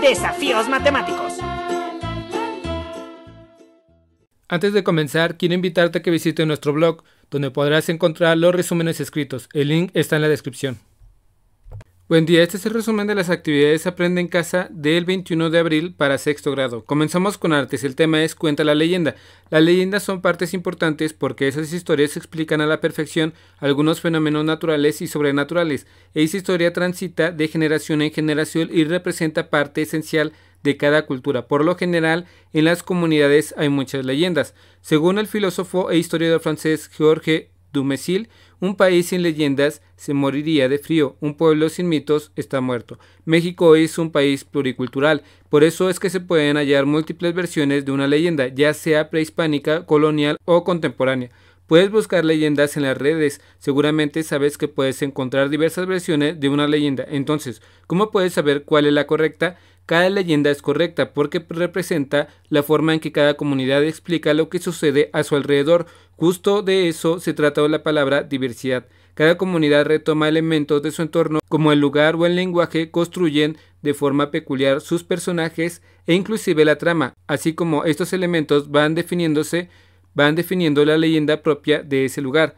Desafíos matemáticos. Antes de comenzar, quiero invitarte a que visite nuestro blog, donde podrás encontrar los resúmenes escritos. El link está en la descripción. Buen día, este es el resumen de las actividades Aprende en Casa del 21 de abril para sexto grado. Comenzamos con artes, el tema es Cuenta la leyenda. Las leyendas son partes importantes porque esas historias explican a la perfección algunos fenómenos naturales y sobrenaturales. Esa historia transita de generación en generación y representa parte esencial de cada cultura. Por lo general, en las comunidades hay muchas leyendas. Según el filósofo e historiador francés Georges Dumesil, un país sin leyendas, se moriría de frío, un pueblo sin mitos está muerto. México es un país pluricultural, por eso es que se pueden hallar múltiples versiones de una leyenda, ya sea prehispánica, colonial o contemporánea. Puedes buscar leyendas en las redes, seguramente sabes que puedes encontrar diversas versiones de una leyenda, entonces, ¿cómo puedes saber cuál es la correcta? Cada leyenda es correcta porque representa la forma en que cada comunidad explica lo que sucede a su alrededor. Justo de eso se trata la palabra diversidad. Cada comunidad retoma elementos de su entorno como el lugar o el lenguaje, construyen de forma peculiar sus personajes e inclusive la trama, así como estos elementos van definiéndose, van definiendo la leyenda propia de ese lugar.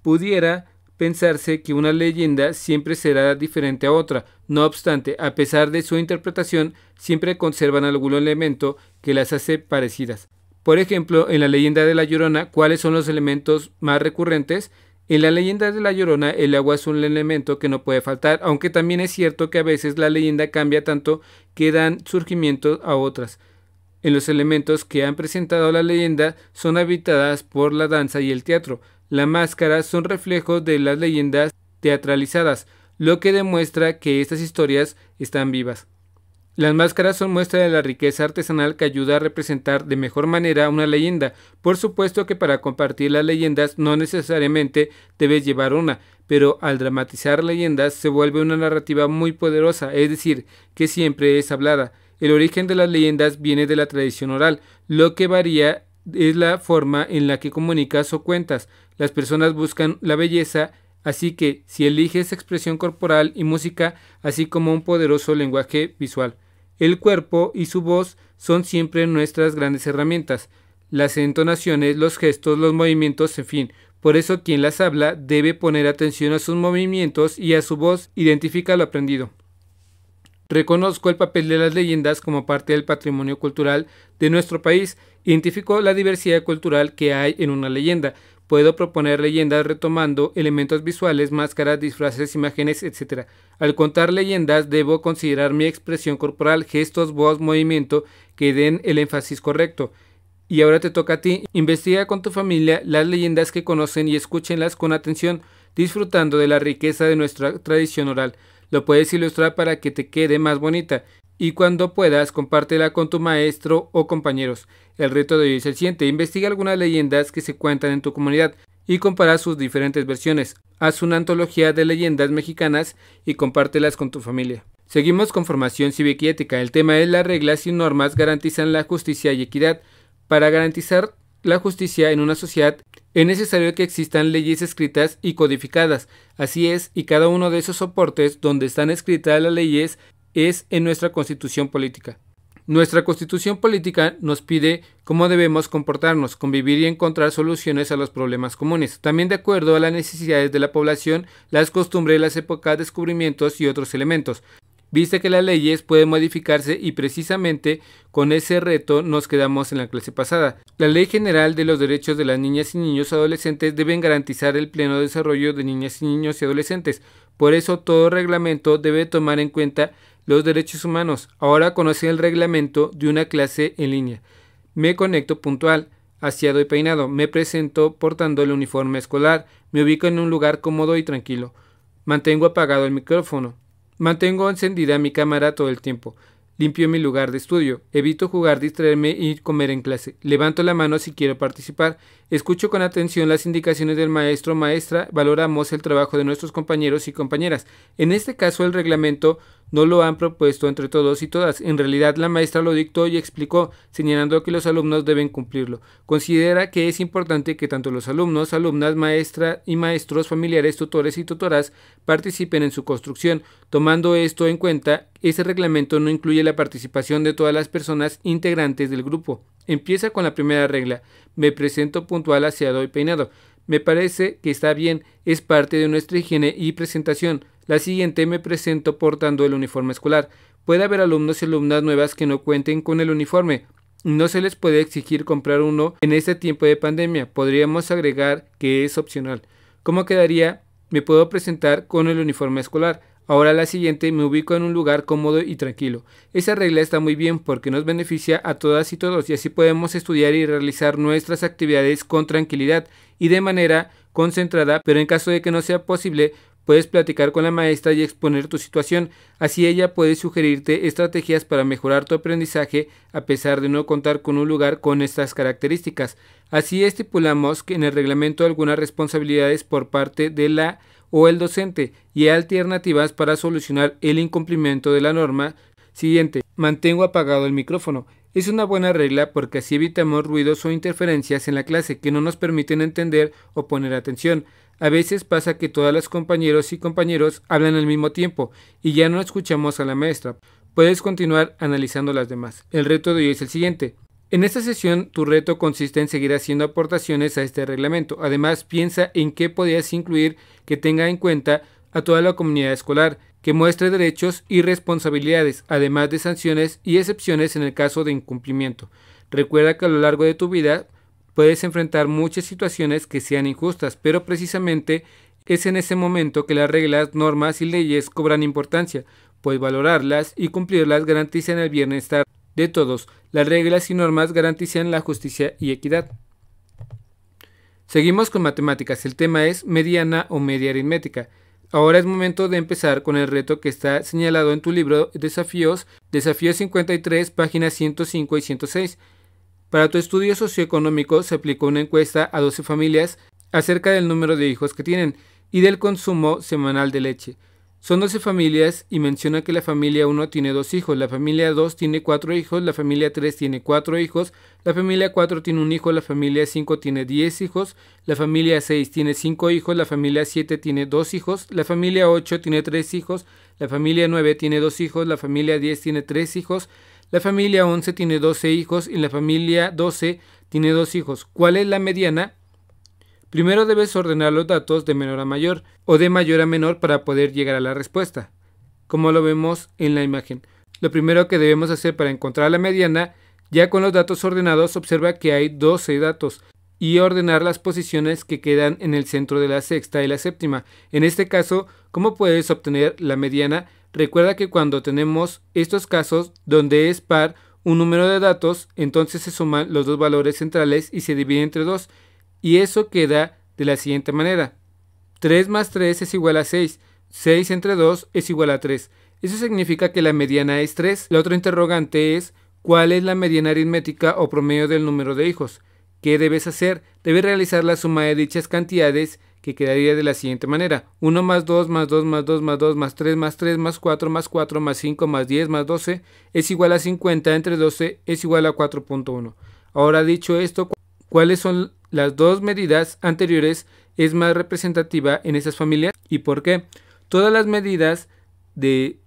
Pudiera pensarse que una leyenda siempre será diferente a otra. No obstante, a pesar de su interpretación, siempre conservan algún elemento que las hace parecidas. Por ejemplo, en la leyenda de La Llorona, ¿cuáles son los elementos más recurrentes? En la leyenda de La Llorona, el agua es un elemento que no puede faltar, aunque también es cierto que a veces la leyenda cambia tanto que dan surgimiento a otras. En los elementos que han presentado la leyenda son habitadas por la danza y el teatro, las máscaras son reflejos de las leyendas teatralizadas, lo que demuestra que estas historias están vivas. Las máscaras son muestra de la riqueza artesanal que ayuda a representar de mejor manera una leyenda. Por supuesto que para compartir las leyendas no necesariamente debes llevar una, pero al dramatizar leyendas se vuelve una narrativa muy poderosa, es decir, que siempre es hablada. El origen de las leyendas viene de la tradición oral, lo que varía es la forma en la que comunicas o cuentas. Las personas buscan la belleza, así que si eliges expresión corporal y música, así como un poderoso lenguaje visual. El cuerpo y su voz son siempre nuestras grandes herramientas. Las entonaciones, los gestos, los movimientos, en fin. Por eso quien las habla debe poner atención a sus movimientos y a su voz, identifica lo aprendido. Reconozco el papel de las leyendas como parte del patrimonio cultural de nuestro país. Identifico la diversidad cultural que hay en una leyenda. Puedo proponer leyendas retomando elementos visuales, máscaras, disfraces, imágenes, etc. Al contar leyendas debo considerar mi expresión corporal, gestos, voz, movimiento que den el énfasis correcto. Y ahora te toca a ti. Investiga con tu familia las leyendas que conocen y escúchenlas con atención, disfrutando de la riqueza de nuestra tradición oral. Lo puedes ilustrar para que te quede más bonita y cuando puedas compártela con tu maestro o compañeros. El reto de hoy es el siguiente, investiga algunas leyendas que se cuentan en tu comunidad y compara sus diferentes versiones. Haz una antología de leyendas mexicanas y compártelas con tu familia. Seguimos con formación cívica y ética. El tema es las reglas y normas garantizan la justicia y equidad. Para garantizar la justicia en una sociedad es necesario que existan leyes escritas y codificadas, así es, y cada uno de esos soportes donde están escritas las leyes es en nuestra constitución política. Nuestra constitución política nos pide cómo debemos comportarnos, convivir y encontrar soluciones a los problemas comunes, también de acuerdo a las necesidades de la población, las costumbres, las épocas, descubrimientos y otros elementos. Viste que las leyes pueden modificarse y precisamente con ese reto nos quedamos en la clase pasada. La Ley General de los Derechos de las Niñas y Niños Adolescentes deben garantizar el pleno desarrollo de niñas y niños y adolescentes. Por eso todo reglamento debe tomar en cuenta los derechos humanos. Ahora conocen el reglamento de una clase en línea. Me conecto puntual, asiado y peinado. Me presento portando el uniforme escolar. Me ubico en un lugar cómodo y tranquilo. Mantengo apagado el micrófono. Mantengo encendida mi cámara todo el tiempo. Limpio mi lugar de estudio. Evito jugar, distraerme y comer en clase. Levanto la mano si quiero participar. Escucho con atención las indicaciones del maestro o maestra. Valoramos el trabajo de nuestros compañeros y compañeras. En este caso, el reglamento no lo han propuesto entre todos y todas. En realidad la maestra lo dictó y explicó, señalando que los alumnos deben cumplirlo. Considera que es importante que tanto los alumnos, alumnas, maestras y maestros, familiares, tutores y tutoras participen en su construcción. Tomando esto en cuenta, ese reglamento no incluye la participación de todas las personas integrantes del grupo. Empieza con la primera regla. Me presento puntual aseado y peinado. Me parece que está bien, es parte de nuestra higiene y presentación. La siguiente me presento portando el uniforme escolar. Puede haber alumnos y alumnas nuevas que no cuenten con el uniforme. No se les puede exigir comprar uno en este tiempo de pandemia. Podríamos agregar que es opcional. ¿Cómo quedaría? Me puedo presentar con el uniforme escolar. Ahora la siguiente, me ubico en un lugar cómodo y tranquilo. Esa regla está muy bien porque nos beneficia a todas y todos y así podemos estudiar y realizar nuestras actividades con tranquilidad y de manera concentrada, pero en caso de que no sea posible, Puedes platicar con la maestra y exponer tu situación, así ella puede sugerirte estrategias para mejorar tu aprendizaje a pesar de no contar con un lugar con estas características. Así estipulamos que en el reglamento algunas responsabilidades por parte de la o el docente y alternativas para solucionar el incumplimiento de la norma. Siguiente, mantengo apagado el micrófono. Es una buena regla porque así evitamos ruidos o interferencias en la clase que no nos permiten entender o poner atención. A veces pasa que todos los compañeros y compañeros hablan al mismo tiempo y ya no escuchamos a la maestra. Puedes continuar analizando las demás. El reto de hoy es el siguiente. En esta sesión tu reto consiste en seguir haciendo aportaciones a este reglamento. Además, piensa en qué podrías incluir que tenga en cuenta a toda la comunidad escolar que muestre derechos y responsabilidades, además de sanciones y excepciones en el caso de incumplimiento. Recuerda que a lo largo de tu vida puedes enfrentar muchas situaciones que sean injustas, pero precisamente es en ese momento que las reglas, normas y leyes cobran importancia, pues valorarlas y cumplirlas garantizan el bienestar de todos. Las reglas y normas garantizan la justicia y equidad. Seguimos con matemáticas. El tema es mediana o media aritmética. Ahora es momento de empezar con el reto que está señalado en tu libro Desafíos, Desafío 53, páginas 105 y 106. Para tu estudio socioeconómico se aplicó una encuesta a 12 familias acerca del número de hijos que tienen y del consumo semanal de leche. Son 12 familias y menciona que la familia 1 tiene 2 hijos, la familia 2 tiene 4 hijos, la familia 3 tiene 4 hijos, la familia 4 tiene un hijo, la familia 5 tiene 10 hijos, la familia 6 tiene 5 hijos, la familia 7 tiene 2 hijos, la familia 8 tiene 3 hijos, la familia 9 tiene 2 hijos, la familia 10 tiene 3 hijos, la familia 11 tiene 12 hijos y la familia 12 tiene 2 hijos. ¿Cuál es la mediana? Primero debes ordenar los datos de menor a mayor o de mayor a menor para poder llegar a la respuesta, como lo vemos en la imagen. Lo primero que debemos hacer para encontrar la mediana, ya con los datos ordenados, observa que hay 12 datos y ordenar las posiciones que quedan en el centro de la sexta y la séptima. En este caso, ¿cómo puedes obtener la mediana? Recuerda que cuando tenemos estos casos donde es par un número de datos, entonces se suman los dos valores centrales y se divide entre dos. Y eso queda de la siguiente manera. 3 más 3 es igual a 6. 6 entre 2 es igual a 3. Eso significa que la mediana es 3. La otra interrogante es cuál es la mediana aritmética o promedio del número de hijos. ¿Qué debes hacer? Debes realizar la suma de dichas cantidades que quedaría de la siguiente manera. 1 más 2 más 2 más 2 más 2 más 3 más 3 más 4 más 4 más 5 más 10 más 12 es igual a 50 entre 12 es igual a 4.1. Ahora dicho esto, ¿cuáles son las dos medidas anteriores es más representativa en esas familias. ¿Y por qué? Todas las medidas de,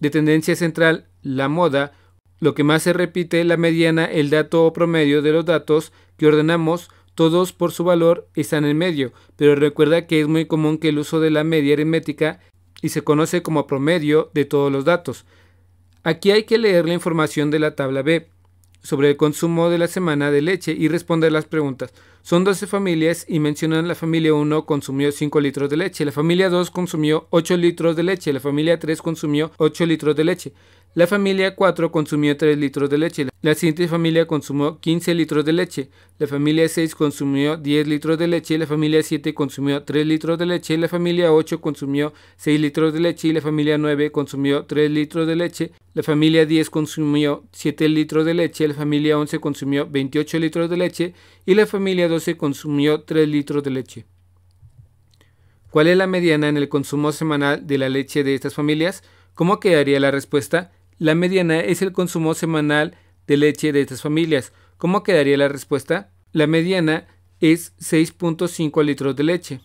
de tendencia central, la moda, lo que más se repite, la mediana, el dato o promedio de los datos que ordenamos, todos por su valor están en medio, pero recuerda que es muy común que el uso de la media aritmética y se conoce como promedio de todos los datos. Aquí hay que leer la información de la tabla B sobre el consumo de la semana de leche y responder las preguntas. Son 12 familias y mencionan la familia 1 consumió 5 litros de leche, la familia 2 consumió 8 litros de leche, la familia 3 consumió 8 litros de leche, la familia 4 consumió 3 litros de leche, la siguiente familia consumió 15 litros de leche, la familia 6 consumió 10 litros de leche, la familia 7 consumió 3 litros de leche, la familia 8 consumió 6 litros de leche y la familia 9 consumió 3 litros de leche, la familia 10 consumió 7 litros de leche, la familia 11 consumió 28 litros de leche y la familia 12 consumió 3 litros de leche. ¿Cuál es la mediana en el consumo semanal de la leche de estas familias? ¿Cómo quedaría la respuesta? La mediana es el consumo semanal de leche de estas familias. ¿Cómo quedaría la respuesta? La mediana es 6.5 litros de leche.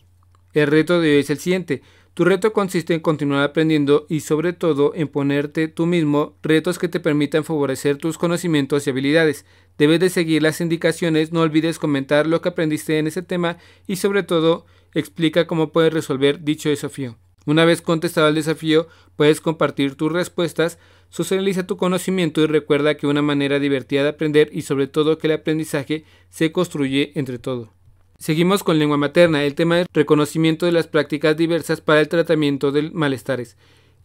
El reto de hoy es el siguiente. Tu reto consiste en continuar aprendiendo y sobre todo en ponerte tú mismo retos que te permitan favorecer tus conocimientos y habilidades. Debes de seguir las indicaciones, no olvides comentar lo que aprendiste en ese tema y sobre todo explica cómo puedes resolver dicho desafío. Una vez contestado el desafío, puedes compartir tus respuestas, socializa tu conocimiento y recuerda que una manera divertida de aprender y sobre todo que el aprendizaje se construye entre todo. Seguimos con lengua materna, el tema del reconocimiento de las prácticas diversas para el tratamiento de malestares.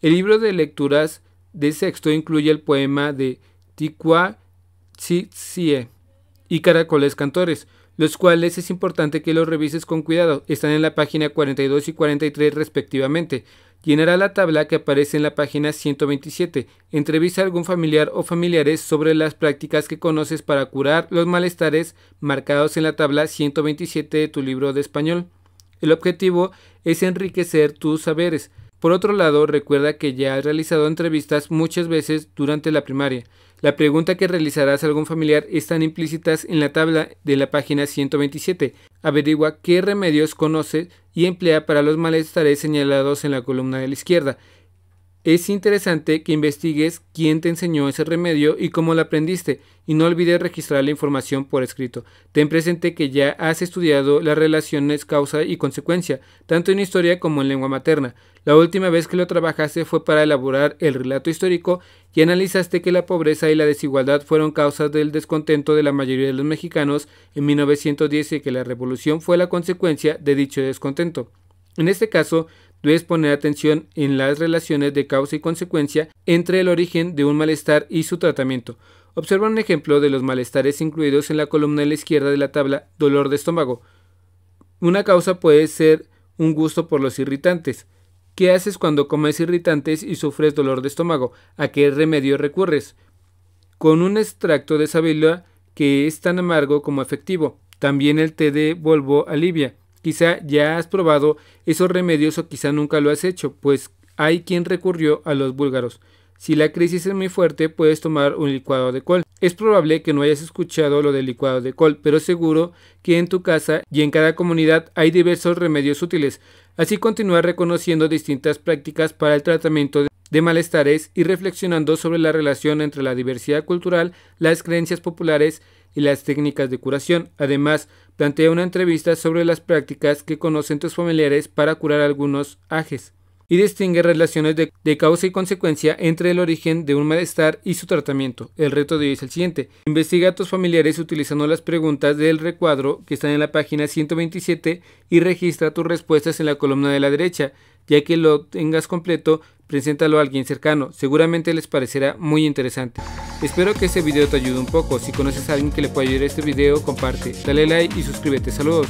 El libro de lecturas de sexto incluye el poema de Tikwa y Caracoles Cantores, los cuales es importante que los revises con cuidado. Están en la página 42 y 43 respectivamente. Llenará la tabla que aparece en la página 127. Entrevista a algún familiar o familiares sobre las prácticas que conoces para curar los malestares marcados en la tabla 127 de tu libro de español. El objetivo es enriquecer tus saberes. Por otro lado, recuerda que ya has realizado entrevistas muchas veces durante la primaria. La pregunta que realizarás a algún familiar están implícitas en la tabla de la página 127. Averigua qué remedios conoce y emplea para los malestares señalados en la columna de la izquierda. Es interesante que investigues quién te enseñó ese remedio y cómo lo aprendiste, y no olvides registrar la información por escrito. Ten presente que ya has estudiado las relaciones causa y consecuencia, tanto en historia como en lengua materna. La última vez que lo trabajaste fue para elaborar el relato histórico y analizaste que la pobreza y la desigualdad fueron causas del descontento de la mayoría de los mexicanos en 1910 y que la revolución fue la consecuencia de dicho descontento. En este caso, debes poner atención en las relaciones de causa y consecuencia entre el origen de un malestar y su tratamiento. Observa un ejemplo de los malestares incluidos en la columna de la izquierda de la tabla dolor de estómago. Una causa puede ser un gusto por los irritantes. ¿Qué haces cuando comes irritantes y sufres dolor de estómago? ¿A qué remedio recurres? Con un extracto de sábila que es tan amargo como efectivo. También el té de Volvo alivia. Quizá ya has probado esos remedios o quizá nunca lo has hecho, pues hay quien recurrió a los búlgaros. Si la crisis es muy fuerte, puedes tomar un licuado de col. Es probable que no hayas escuchado lo del licuado de col, pero seguro que en tu casa y en cada comunidad hay diversos remedios útiles. Así continúa reconociendo distintas prácticas para el tratamiento de malestares y reflexionando sobre la relación entre la diversidad cultural, las creencias populares y las técnicas de curación. Además, plantea una entrevista sobre las prácticas que conocen tus familiares para curar algunos ajes y distingue relaciones de, causa y consecuencia entre el origen de un malestar y su tratamiento. El reto de hoy es el siguiente. Investiga a tus familiares utilizando las preguntas del recuadro que están en la página 127 y registra tus respuestas en la columna de la derecha. Ya que lo tengas completo, Preséntalo a alguien cercano, seguramente les parecerá muy interesante. Espero que este video te ayude un poco, si conoces a alguien que le pueda ayudar este video, comparte, dale like y suscríbete, saludos.